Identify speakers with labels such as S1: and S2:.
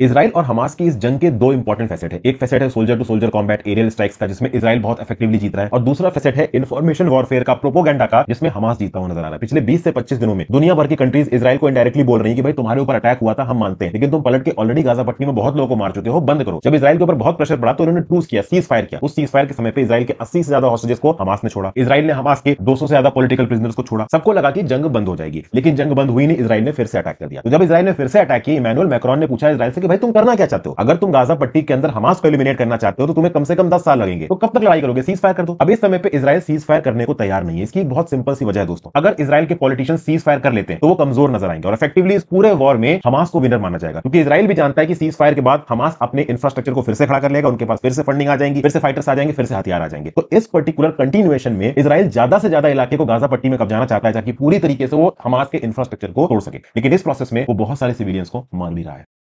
S1: Israel और Hamas की इस जंग के दो इंपॉर्टेंट फैसेट है एक फैसेट है soldier to soldier combat aerial strikes का जिसमें इसराइल बहुत इफेक्टिवली जीत रहा है और दूसरा फैसेट है इन्फॉर्मेशन वॉरफेयर का प्रोपोगेंडा का जिसमें हमास जीता हुआ नजर आ रहा है पिछले 20 से 25 दिनों में दुनिया भर की कंट्रीज इसराइल को इंडायरेक्टली बोल रही है कि भाई तुम्हारे ऊपर अटैक हुआ था हम मानते हैं लेकिन तुम पलट के ऑलरेडी गाजा पट्टी में बहुत लोगों को मार चुके हो बंद करो जब इसराइल के ऊपर बहुत प्रेशर पड़ा तो उन्होंने टूज किया सीज फायर किया उस सीज फायर के समय पर इसराइल के अस्सी से ज्यादा हॉस्टेज को हमास ने छोड़ा इसराइल ने हमास के दो से ज्यादा पोलिटिकल प्रिजनर्स को छोड़ा सबको लगा कि जंग बंद हो जाएगी लेकिन जंग बंद हुई नहीं इसराइल ने फिर से अटैक कर दिया तो जब इसराइल ने फिर से अटैक किया इमानुअल मैक्रॉन ने पूछा इसराइल से कि भाई तुम करना क्या चाहते हो अगर तुम गाजा पट्टी के अंदर हमास को एलिमिनेट करना चाहते हो तो तुम्हें कम से कम दस साल लगेंगे तो कब तक लड़ाई करोगे सीज फायर कर दो अभी समय पर इसराइल सीज फायर करने को तैयार नहीं है इसकी बहुत सिंपल सी वजह है दोस्तों अगर इसराइल के पॉलिटिशियन सीज फायर कर लेते हैं तो वो कमजोर नजर आएंगे और इफेक्टिवली इस पूरे वॉर में हमास को विनर माना जाएगा क्योंकि इसराइल भी जानता है कि सीज फायर के बाद हमास अपने इंफ्रास्ट्रक्चर को फिर से खड़ा कर लेगा उनके पास फिर से फंडिंग आ जाएगी फिर से फाइटर्स आ जाएंगे फिर से हथियार आ जाएंगे तो इस पर्टिकुलर कंटिन्यूएशन में इसराइल ज्यादा से ज्यादा इलाके को गाजा पट्टी में कब्जाना चाहता है ताकि पूरी तरीके से वो हमास के इंफ्रास्ट्रक्चर को तोड़ सके लेकिन इस प्रोसेस में वो बहुत सारे सिविलियंस को मार भी रहा है